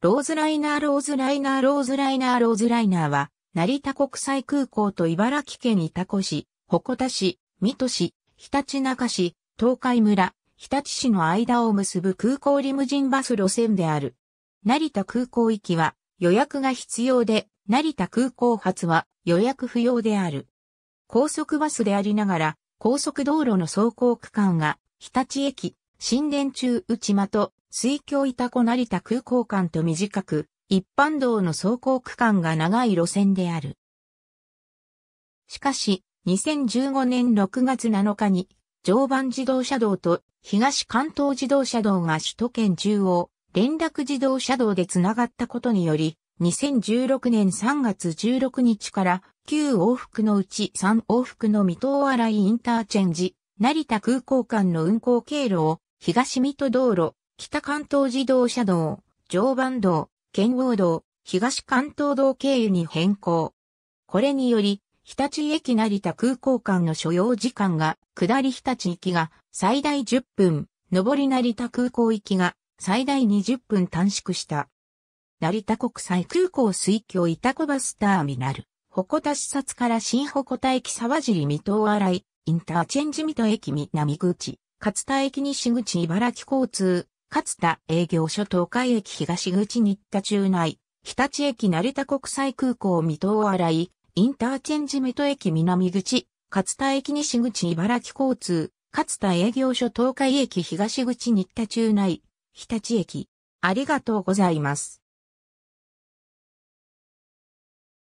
ローズライナーローズライナーローズライナーローズライナーは、成田国際空港と茨城県多古市、鉾田市、水戸市、日立中市、東海村、日立市の間を結ぶ空港リムジンバス路線である。成田空港行きは予約が必要で、成田空港発は予約不要である。高速バスでありながら、高速道路の走行区間が、日立駅、新田中内間と水峡板子成田空港間と短く、一般道の走行区間が長い路線である。しかし、2015年6月7日に、常磐自動車道と東関東自動車道が首都圏中央連絡自動車道でつながったことにより、2016年3月16日から9往復のうち3往復の水戸新井インターチェンジ、成田空港間の運行経路を東水戸道路北関東自動車道、常磐道、県央道、東関東道経由に変更。これにより、日立駅成田空港間の所要時間が、下り日立行きが最大10分、上り成田空港行きが最大20分短縮した。成田国際空港水峡板子バスターミナル、鉾田視察から新鉾田駅沢尻水戸洗い、インターチェンジ水戸駅南口、勝田駅西口茨城交通、かつた営業所東海駅東口新田中内、日立駅成田国際空港水戸新井、インターチェンジ水戸駅南口、勝田駅西口茨城交通、勝田営業所東海駅東口新田中内、日立駅。ありがとうございます。